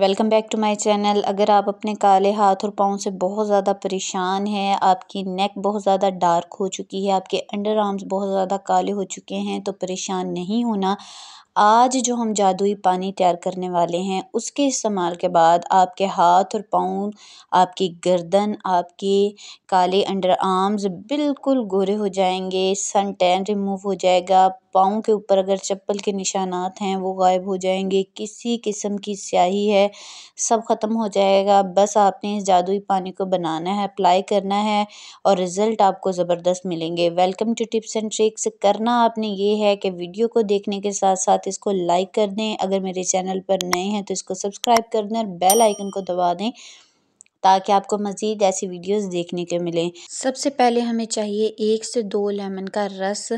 welcome back to my channel अगर आप अपने काले हाथ और पाँव से बहुत ज़्यादा परेशान हैं आपकी नेक बहुत ज़्यादा डार्क हो चुकी है आपके अंडर आर्म्स बहुत ज़्यादा काले हो चुके हैं तो परेशान नहीं होना आज जो हम जादुई पानी तैयार करने वाले हैं उसके इस्तेमाल के बाद आपके हाथ और पाँव आपकी गर्दन आपके काले अंडर आर्म्स बिल्कुल गोरे हो जाएंगे सन टैन रिमूव हो जाएगा पाओं के ऊपर अगर चप्पल के निशानात हैं वो गायब हो जाएंगे किसी किस्म की स्याही है सब ख़त्म हो जाएगा बस आपने इस जादुई पानी को बनाना है अप्लाई करना है और रिज़ल्ट आपको ज़बरदस्त मिलेंगे welcome to tips and tricks करना आपने ये है कि वीडियो को देखने के साथ साथ इसको लाइक कर दें अगर मेरे चैनल पर नए हैं तो इसको सब्सक्राइब कर दें और बेल आइकन को दबा दें ताकि आपको मज़ीद ऐसी वीडियोस देखने के मिलें सबसे पहले हमें चाहिए एक से दो लेमन का रस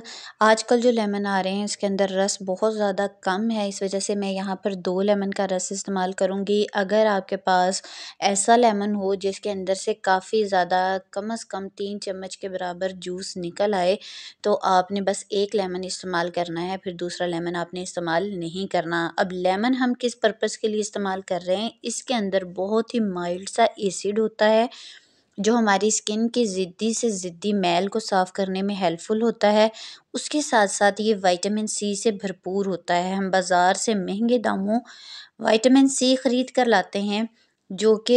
आजकल जो लेमन आ रहे हैं इसके अंदर रस बहुत ज़्यादा कम है इस वजह से मैं यहाँ पर दो लेमन का रस इस्तेमाल करूँगी अगर आपके पास ऐसा लेमन हो जिसके अंदर से काफ़ी ज़्यादा कम अज़ कम तीन चम्मच के बराबर जूस निकल आए तो आपने बस एक लेमन इस्तेमाल करना है फिर दूसरा लेमन आपने इस्तेमाल नहीं करना अब लेमन हम किस पर्पज़ के लिए इस्तेमाल कर रहे हैं इसके अंदर बहुत ही माइल्ड सा इस एसिड होता है जो हमारी स्किन की ज़िद्दी से ज़िद्दी मैल को साफ़ करने में हेल्पफुल होता है उसके साथ साथ ये विटामिन सी से भरपूर होता है हम बाज़ार से महंगे दामों विटामिन सी ख़रीद कर लाते हैं जो कि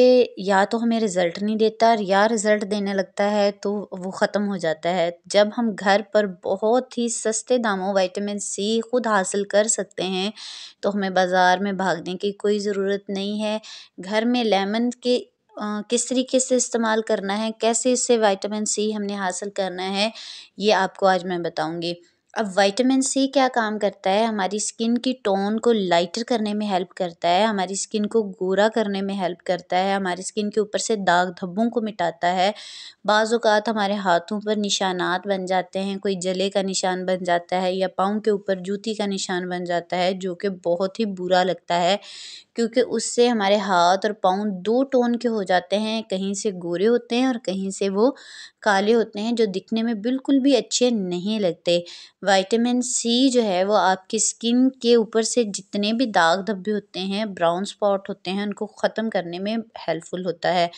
या तो हमें रिज़ल्ट नहीं देता और या रिज़ल्ट देने लगता है तो वो ख़त्म हो जाता है जब हम घर पर बहुत ही सस्ते दामों विटामिन सी ख़ुद हासिल कर सकते हैं तो हमें बाज़ार में भागने की कोई ज़रूरत नहीं है घर में लेमन के किस तरीके से इस्तेमाल करना है कैसे इससे वाइटामिन सी हमने हासिल करना है ये आपको आज मैं बताऊँगी अब वाइटामिन सी क्या काम करता है हमारी स्किन की टोन को लाइटर करने में हेल्प करता है हमारी स्किन को गोरा करने में हेल्प करता है हमारी स्किन के ऊपर से दाग धब्बों को मिटाता है बाज़ हमारे हाथों पर निशानात बन जाते हैं कोई जले का निशान बन जाता है या पाँव के ऊपर जूती का निशान बन जाता है जो कि बहुत ही बुरा लगता है क्योंकि उससे हमारे हाथ और पाँव दो टोन के हो जाते हैं कहीं से गोरे होते हैं और कहीं से वो काले होते हैं जो दिखने में बिल्कुल भी अच्छे नहीं लगते वाइटामिन सी जो है वो आपकी स्किन के ऊपर से जितने भी दाग धब्बे होते हैं ब्राउन स्पॉट होते हैं उनको ख़त्म करने में हेल्पफुल होता है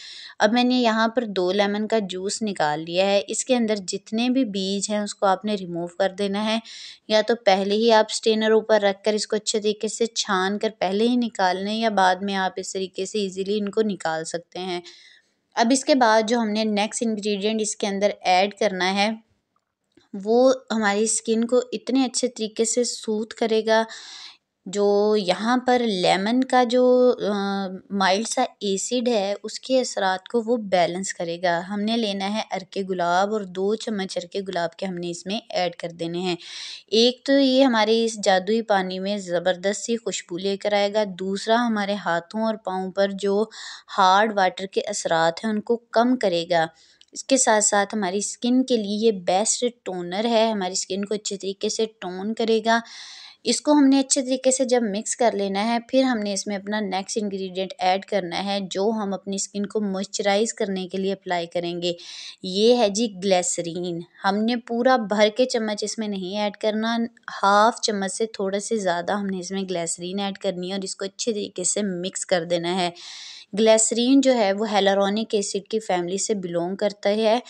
अब मैंने यहाँ पर दो लेमन का जूस निकाल लिया है इसके अंदर जितने भी बीज हैं उसको आपने रिमूव कर देना है या तो पहले ही आप स्टेनर ऊपर रख कर इसको अच्छे तरीके से छान कर पहले ही निकाल लें में या बाद में आप इस तरीके से इजीली इनको निकाल सकते हैं अब इसके बाद जो हमने नेक्स्ट इंग्रेडिएंट इसके अंदर ऐड करना है वो हमारी स्किन को इतने अच्छे तरीके से सूथ करेगा जो यहाँ पर लेमन का जो माइल्ड सा एसिड है उसके असरात को वो बैलेंस करेगा हमने लेना है अरके गुलाब और दो चम्मच अरके गुलाब के हमने इसमें ऐड कर देने हैं एक तो ये हमारे इस जादुई पानी में ज़बरदस्त सी खुशबू लेकर आएगा दूसरा हमारे हाथों और पाँव पर जो हार्ड वाटर के असरात हैं उनको कम करेगा इसके साथ साथ हमारी स्किन के लिए ये बेस्ट टोनर है हमारी स्किन को अच्छे तरीके से टोन करेगा इसको हमने अच्छे तरीके से जब मिक्स कर लेना है फिर हमने इसमें अपना नेक्स्ट इंग्रेडिएंट ऐड करना है जो हम अपनी स्किन को मॉइस्चराइज करने के लिए अप्लाई करेंगे ये है जी ग्लैसरीन हमने पूरा भर के चम्मच इसमें नहीं ऐड करना हाफ चम्मच से थोड़ा से ज़्यादा हमने इसमें ग्लैसरीन ऐड करनी है और इसको अच्छे तरीके से मिक्स कर देना है ग्लैसरीन जो है वो हेलोरॉनिक एसिड की फैमिली से बिलोंग करता है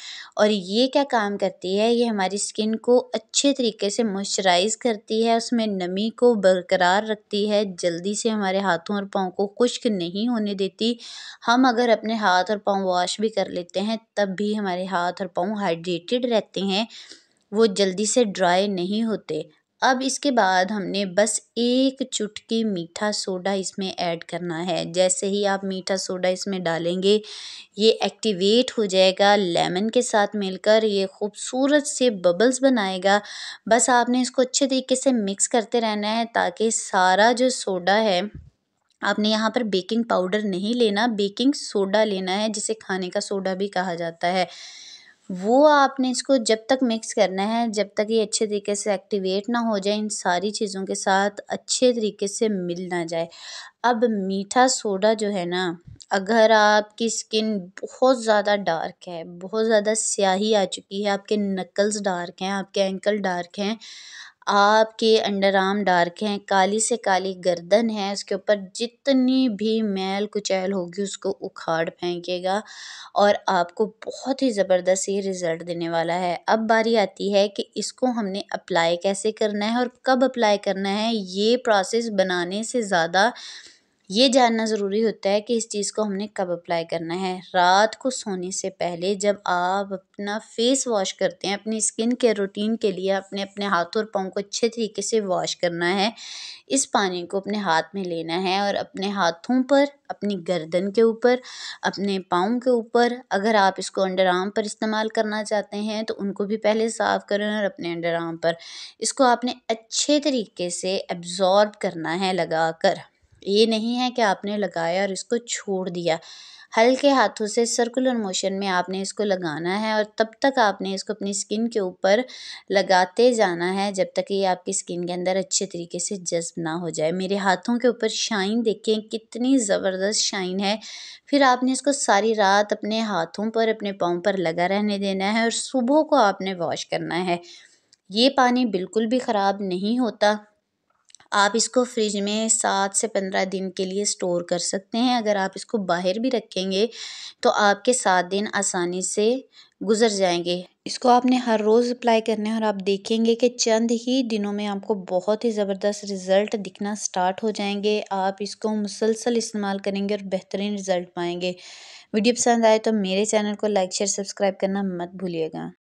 और ये क्या काम करती है ये हमारी स्किन को अच्छे तरीके से मॉइस्चराइज़ करती है उसमें नमी को बरकरार रखती है जल्दी से हमारे हाथों और पाँव को खुश्क नहीं होने देती हम अगर अपने हाथ और पाँव वॉश भी कर लेते हैं तब भी हमारे हाथ और पाँव हाइड्रेटेड रहते हैं वो जल्दी से ड्राई नहीं होते अब इसके बाद हमने बस एक चुटकी मीठा सोडा इसमें ऐड करना है जैसे ही आप मीठा सोडा इसमें डालेंगे ये एक्टिवेट हो जाएगा लेमन के साथ मिलकर ये खूबसूरत से बबल्स बनाएगा बस आपने इसको अच्छे तरीके से मिक्स करते रहना है ताकि सारा जो सोडा है आपने यहाँ पर बेकिंग पाउडर नहीं लेना बेकिंग सोडा लेना है जिसे खाने का सोडा भी कहा जाता है वो आपने इसको जब तक मिक्स करना है जब तक ये अच्छे तरीके से एक्टिवेट ना हो जाए इन सारी चीज़ों के साथ अच्छे तरीके से मिल ना जाए अब मीठा सोडा जो है ना अगर आपकी स्किन बहुत ज़्यादा डार्क है बहुत ज़्यादा स्याही आ चुकी है आपके नकल्स डार्क हैं आपके एंकल डार्क हैं आपके अंडर आर्म डार्क हैं काली से काली गर्दन है उसके ऊपर जितनी भी मैल कुचैल होगी उसको उखाड़ फेंकेगा और आपको बहुत ही ज़बरदस्त ये रिज़ल्ट देने वाला है अब बारी आती है कि इसको हमने अप्लाई कैसे करना है और कब अप्लाई करना है ये प्रोसेस बनाने से ज़्यादा ये जानना ज़रूरी होता है कि इस चीज़ को हमने कब अप्लाई करना है रात को सोने से पहले जब आप अपना फेस वॉश करते हैं अपनी स्किन केयर रूटीन के लिए अपने अपने हाथों और पाँव को अच्छे तरीके से वॉश करना है इस पानी को अपने हाथ में लेना है और अपने हाथों पर अपनी गर्दन के ऊपर अपने पाँव के ऊपर अगर आप इसको अंडर आर्म पर इस्तेमाल करना चाहते हैं तो उनको भी पहले साफ़ करें और अपने अंडर आर्म पर इसको आपने अच्छे तरीके से एब्ज़ॉर्ब करना है लगा कर ये नहीं है कि आपने लगाया और इसको छोड़ दिया हल्के हाथों से सर्कुलर मोशन में आपने इसको लगाना है और तब तक आपने इसको अपनी स्किन के ऊपर लगाते जाना है जब तक ये आपकी स्किन के अंदर अच्छे तरीके से जज्ब ना हो जाए मेरे हाथों के ऊपर शाइन देखें कितनी ज़बरदस्त शाइन है फिर आपने इसको सारी रात अपने हाथों पर अपने पाँव पर लगा रहने देना है और सुबह को आपने वॉश करना है ये पानी बिल्कुल भी ख़राब नहीं होता आप इसको फ्रिज में सात से पंद्रह दिन के लिए स्टोर कर सकते हैं अगर आप इसको बाहर भी रखेंगे तो आपके सात दिन आसानी से गुज़र जाएंगे इसको आपने हर रोज़ अप्लाई करना है और आप देखेंगे कि चंद ही दिनों में आपको बहुत ही ज़बरदस्त रिज़ल्ट दिखना स्टार्ट हो जाएंगे आप इसको मुसलसल इस्तेमाल करेंगे और बेहतरीन रिज़ल्ट पाएंगे वीडियो पसंद आए तो मेरे चैनल को लाइक शेयर सब्सक्राइब करना मत भूलिएगा